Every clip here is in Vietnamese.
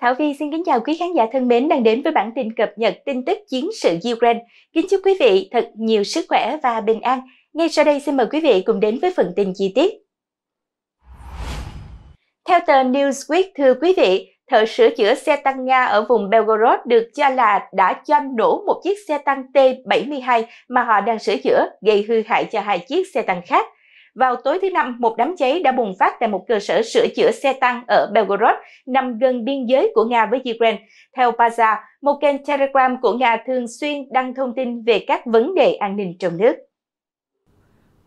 Thảo Vi xin kính chào quý khán giả thân mến đang đến với bản tin cập nhật tin tức chiến sự Ukraine. Kính chúc quý vị thật nhiều sức khỏe và bình an. Ngay sau đây xin mời quý vị cùng đến với phần tin chi tiết. Theo tờ Newsweek, thưa quý vị, thợ sửa chữa xe tăng Nga ở vùng Belgorod được cho là đã cho nổ một chiếc xe tăng T-72 mà họ đang sửa chữa, gây hư hại cho hai chiếc xe tăng khác. Vào tối thứ Năm, một đám cháy đã bùng phát tại một cơ sở sửa chữa xe tăng ở Belgorod, nằm gần biên giới của Nga với Ukraine. Theo Paza, một kênh Telegram của Nga thường xuyên đăng thông tin về các vấn đề an ninh trong nước.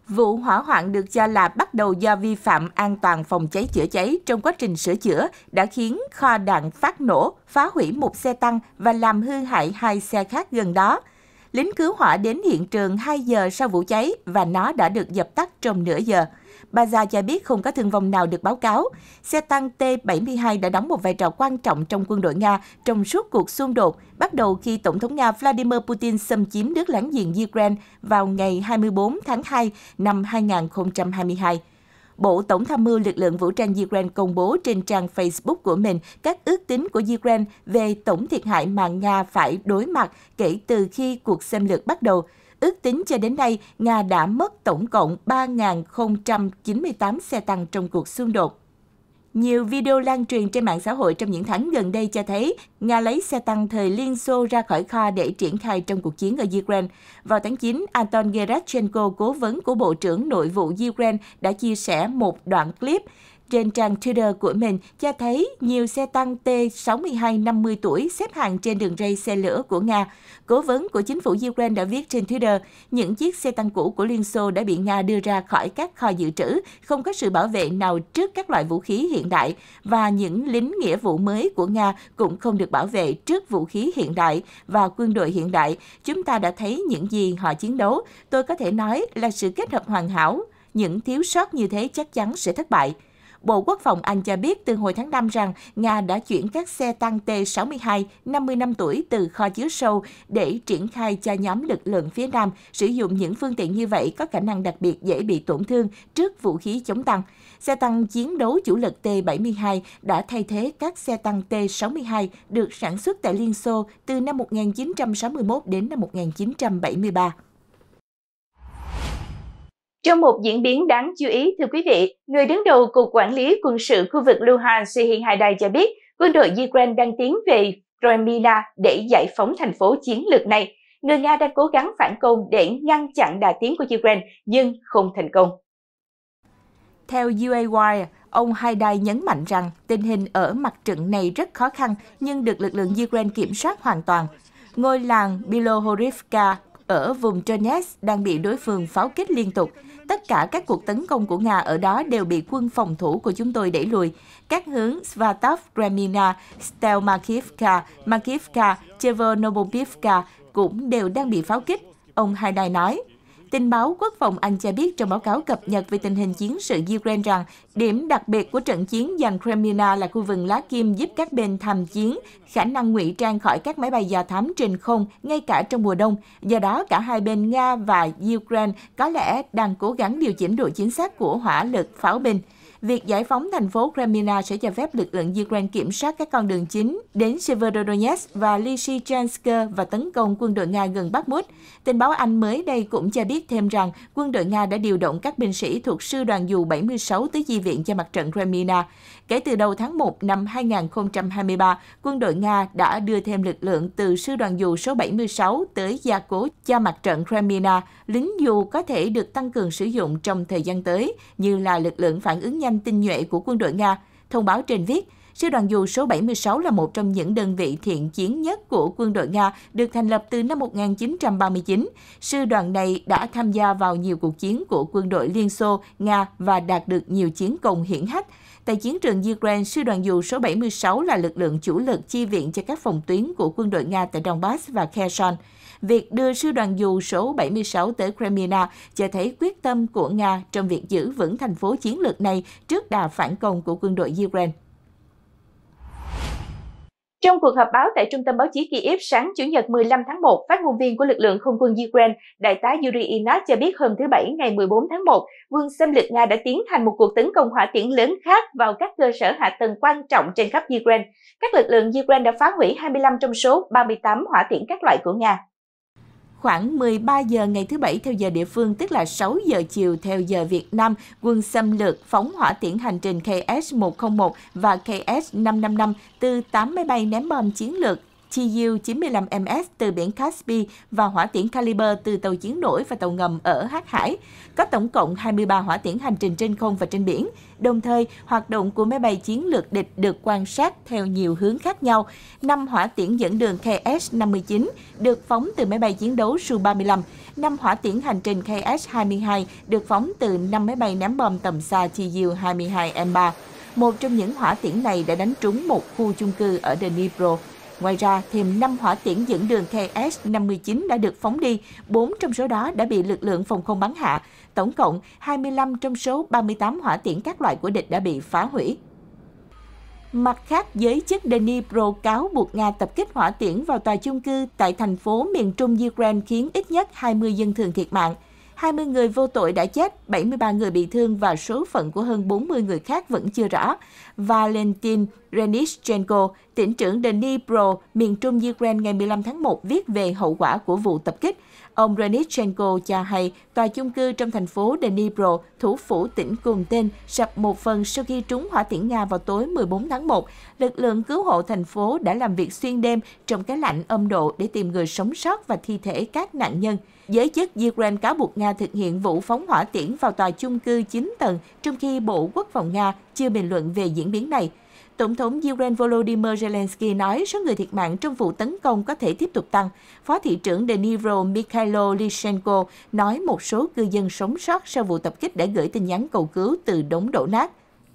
Vụ hỏa hoạn được cho là bắt đầu do vi phạm an toàn phòng cháy chữa cháy trong quá trình sửa chữa đã khiến kho đạn phát nổ, phá hủy một xe tăng và làm hư hại hai xe khác gần đó lính cứu hỏa đến hiện trường 2 giờ sau vụ cháy và nó đã được dập tắt trong nửa giờ. Baza cho biết không có thương vong nào được báo cáo. Xe tăng T-72 đã đóng một vai trò quan trọng trong quân đội Nga trong suốt cuộc xung đột, bắt đầu khi Tổng thống Nga Vladimir Putin xâm chiếm nước láng giềng Ukraine vào ngày 24 tháng 2 năm 2022. Bộ Tổng tham mưu lực lượng vũ trang Ukraine công bố trên trang Facebook của mình các ước tính của Ukraine về tổng thiệt hại mà Nga phải đối mặt kể từ khi cuộc xâm lược bắt đầu. Ước tính cho đến nay, Nga đã mất tổng cộng 3.098 xe tăng trong cuộc xung đột. Nhiều video lan truyền trên mạng xã hội trong những tháng gần đây cho thấy Nga lấy xe tăng thời Liên Xô ra khỏi kho để triển khai trong cuộc chiến ở Ukraine. Vào tháng 9, Anton Gerachenko, cố vấn của Bộ trưởng Nội vụ Ukraine, đã chia sẻ một đoạn clip trên trang Twitter của mình, cho thấy nhiều xe tăng T-62 50 tuổi xếp hàng trên đường ray xe lửa của Nga. Cố vấn của chính phủ Ukraine đã viết trên Twitter, những chiếc xe tăng cũ của Liên Xô đã bị Nga đưa ra khỏi các kho dự trữ, không có sự bảo vệ nào trước các loại vũ khí hiện đại và những lính nghĩa vụ mới của Nga cũng không được bảo vệ trước vũ khí hiện đại và quân đội hiện đại. Chúng ta đã thấy những gì họ chiến đấu. Tôi có thể nói là sự kết hợp hoàn hảo. Những thiếu sót như thế chắc chắn sẽ thất bại. Bộ Quốc phòng Anh cho biết từ hồi tháng 5 rằng Nga đã chuyển các xe tăng T-62 50 năm tuổi từ kho chứa sâu để triển khai cho nhóm lực lượng phía Nam sử dụng những phương tiện như vậy có khả năng đặc biệt dễ bị tổn thương trước vũ khí chống tăng. Xe tăng chiến đấu chủ lực T-72 đã thay thế các xe tăng T-62 được sản xuất tại Liên Xô từ năm 1961 đến năm 1973. Trong một diễn biến đáng chú ý, thưa quý vị, người đứng đầu Cục Quản lý Quân sự khu vực Luhansk Sihin Haidai cho biết quân đội Ukraine đang tiến về Kremina để giải phóng thành phố chiến lược này. Người Nga đang cố gắng phản công để ngăn chặn đà tiến của Ukraine nhưng không thành công. Theo UAY, ông Haidai nhấn mạnh rằng tình hình ở mặt trận này rất khó khăn nhưng được lực lượng Ukraine kiểm soát hoàn toàn. Ngôi làng Bilohorivka ở vùng Donetsk đang bị đối phương pháo kích liên tục, Tất cả các cuộc tấn công của Nga ở đó đều bị quân phòng thủ của chúng tôi đẩy lùi. Các hướng Svatov, Gremina, Stelmakivka, Makivka, Chevronobovivka cũng đều đang bị pháo kích, ông Haidai nói tin báo quốc phòng Anh cho biết trong báo cáo cập nhật về tình hình chiến sự Ukraine rằng điểm đặc biệt của trận chiến giành Crimea là khu vực lá kim giúp các bên tham chiến, khả năng ngụy trang khỏi các máy bay do thám trên không ngay cả trong mùa đông. Do đó, cả hai bên Nga và Ukraine có lẽ đang cố gắng điều chỉnh độ chính xác của hỏa lực pháo binh. Việc giải phóng thành phố Kremlin sẽ cho phép lực lượng Ukraine kiểm soát các con đường chính đến Severodonetsk và Lysychansk và tấn công quân đội Nga gần Bakhmut. Tin báo Anh mới đây cũng cho biết thêm rằng quân đội Nga đã điều động các binh sĩ thuộc sư đoàn dù 76 tới di viện cho mặt trận Kremlin. Kể từ đầu tháng 1 năm 2023, quân đội Nga đã đưa thêm lực lượng từ sư đoàn dù số 76 tới gia cố cho mặt trận Kremlin. Lính dù có thể được tăng cường sử dụng trong thời gian tới, như là lực lượng phản ứng nhanh nhanh tinh nhuệ của quân đội Nga. Thông báo trên viết, Sư đoàn dù số 76 là một trong những đơn vị thiện chiến nhất của quân đội Nga được thành lập từ năm 1939. Sư đoàn này đã tham gia vào nhiều cuộc chiến của quân đội Liên Xô, Nga và đạt được nhiều chiến công hiển hách. Tại chiến trường Ukraine, sư đoàn dù số 76 là lực lượng chủ lực chi viện cho các phòng tuyến của quân đội Nga tại Donbass và Kherson việc đưa sư đoàn dù số 76 tới Crimea cho thấy quyết tâm của Nga trong việc giữ vững thành phố chiến lược này trước đà phản công của quân đội Ukraine. Trong cuộc họp báo tại Trung tâm Báo chí Kyiv sáng Chủ nhật 15 tháng 1, phát ngôn viên của lực lượng không quân Ukraine, đại tá Yuri Inat cho biết hôm thứ Bảy ngày 14 tháng 1, quân xâm lược Nga đã tiến hành một cuộc tấn công hỏa tiễn lớn khác vào các cơ sở hạ tầng quan trọng trên khắp Ukraine. Các lực lượng Ukraine đã phá hủy 25 trong số 38 hỏa tiễn các loại của Nga khoảng 13 giờ ngày thứ Bảy theo giờ địa phương, tức là 6 giờ chiều theo giờ Việt Nam, quân xâm lược phóng hỏa tiễn hành trình KS-101 và KS-555 từ 8 máy bay ném bom chiến lược Tu-95MS từ biển Caspi và hỏa tiễn Caliber từ tàu chiến nổi và tàu ngầm ở Hắc Hải. Có tổng cộng 23 hỏa tiễn hành trình trên không và trên biển. Đồng thời, hoạt động của máy bay chiến lược địch được quan sát theo nhiều hướng khác nhau. Năm hỏa tiễn dẫn đường KS-59 được phóng từ máy bay chiến đấu Su-35. Năm hỏa tiễn hành trình KS-22 được phóng từ năm máy bay ném bom tầm xa Tu-22M3. Một trong những hỏa tiễn này đã đánh trúng một khu chung cư ở Dnipro. Ngoài ra, thêm 5 hỏa tiễn dẫn đường KS-59 đã được phóng đi, 4 trong số đó đã bị lực lượng phòng không bắn hạ. Tổng cộng, 25 trong số 38 hỏa tiễn các loại của địch đã bị phá hủy. Mặt khác, giới chức Dnipro cáo buộc Nga tập kích hỏa tiễn vào tòa chung cư tại thành phố miền trung Ukraine khiến ít nhất 20 dân thường thiệt mạng. 20 người vô tội đã chết, 73 người bị thương và số phận của hơn 40 người khác vẫn chưa rõ. Valentin Renischenko, tỉnh trưởng Dnipro, miền trung Ukraine ngày 15 tháng 1 viết về hậu quả của vụ tập kích. Ông Renischenko cho hay tòa chung cư trong thành phố Dnipro, thủ phủ tỉnh cùng tên, sập một phần sau khi trúng hỏa tiễn Nga vào tối 14 tháng 1. Lực lượng cứu hộ thành phố đã làm việc xuyên đêm trong cái lạnh âm độ để tìm người sống sót và thi thể các nạn nhân. Giới chức Ukraine cáo buộc Nga thực hiện vụ phóng hỏa tiễn vào tòa chung cư 9 tầng, trong khi Bộ Quốc phòng Nga chưa bình luận về diễn biến này. Tổng thống Ukraine Volodymyr Zelensky nói số người thiệt mạng trong vụ tấn công có thể tiếp tục tăng. Phó thị trưởng Dnipro Mikhailo Lysenko nói một số cư dân sống sót sau vụ tập kích đã gửi tin nhắn cầu cứu từ đống đổ nát.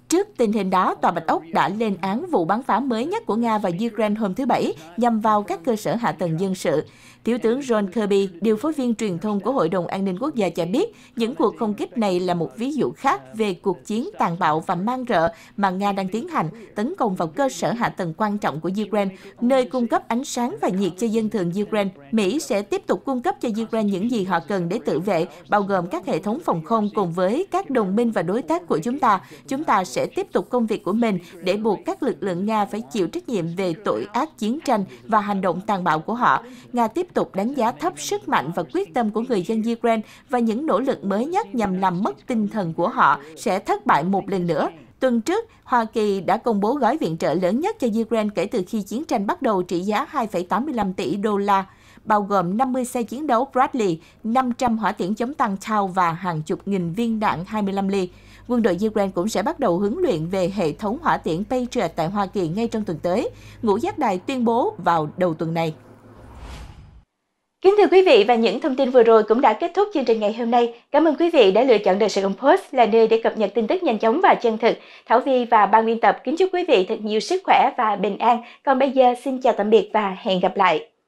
Trước tình hình đó, Tòa Bạch Ốc đã lên án vụ bắn phá mới nhất của Nga và Ukraine hôm thứ Bảy nhằm vào các cơ sở hạ tầng dân sự. Thiếu tướng John Kirby, điều phối viên truyền thông của Hội đồng An ninh Quốc gia cho biết, những cuộc không kích này là một ví dụ khác về cuộc chiến tàn bạo và mang rợ mà Nga đang tiến hành, tấn công vào cơ sở hạ tầng quan trọng của Ukraine, nơi cung cấp ánh sáng và nhiệt cho dân thường Ukraine. Mỹ sẽ tiếp tục cung cấp cho Ukraine những gì họ cần để tự vệ, bao gồm các hệ thống phòng không cùng với các đồng minh và đối tác của chúng ta. Chúng ta sẽ sẽ tiếp tục công việc của mình để buộc các lực lượng Nga phải chịu trách nhiệm về tội ác chiến tranh và hành động tàn bạo của họ. Nga tiếp tục đánh giá thấp sức mạnh và quyết tâm của người dân Ukraine và những nỗ lực mới nhất nhằm làm mất tinh thần của họ sẽ thất bại một lần nữa. Tuần trước, Hoa Kỳ đã công bố gói viện trợ lớn nhất cho Ukraine kể từ khi chiến tranh bắt đầu trị giá 2,85 tỷ đô la bao gồm 50 xe chiến đấu Bradley, 500 hỏa tiễn chống tăng Tau và hàng chục nghìn viên đạn 25 ly. Quân đội Ukraine cũng sẽ bắt đầu huấn luyện về hệ thống hỏa tiễn Patriot tại Hoa Kỳ ngay trong tuần tới, Ngũ Giác Đài tuyên bố vào đầu tuần này. Kính thưa quý vị và những thông tin vừa rồi cũng đã kết thúc chương trình ngày hôm nay. Cảm ơn quý vị đã lựa chọn đời sự ông Post là nơi để cập nhật tin tức nhanh chóng và chân thực. Thảo Vi và ban biên tập kính chúc quý vị thật nhiều sức khỏe và bình an. Còn bây giờ xin chào tạm biệt và hẹn gặp lại.